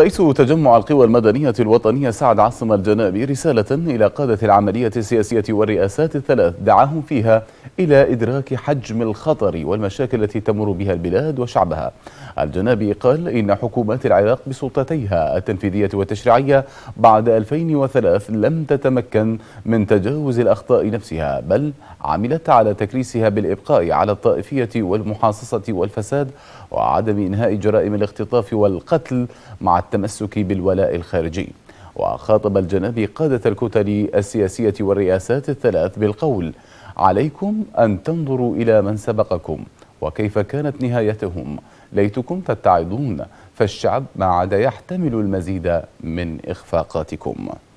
رئيس تجمع القوى المدنية الوطنية سعد عاصم الجنابي رسالة إلى قادة العملية السياسية والرئاسات الثلاث دعاهم فيها إلى إدراك حجم الخطر والمشاكل التي تمر بها البلاد وشعبها الجنابي قال إن حكومات العراق بسلطتيها التنفيذية والتشريعية بعد 2003 لم تتمكن من تجاوز الأخطاء نفسها بل عملت على تكريسها بالإبقاء على الطائفية والمحاصصة والفساد وعدم إنهاء جرائم الاختطاف والقتل مع التمسك بالولاء الخارجي وخاطب الجنابي قادة الكتل السياسية والرئاسات الثلاث بالقول عليكم أن تنظروا إلى من سبقكم وكيف كانت نهايتهم ليتكم تتعظون فالشعب ما عاد يحتمل المزيد من إخفاقاتكم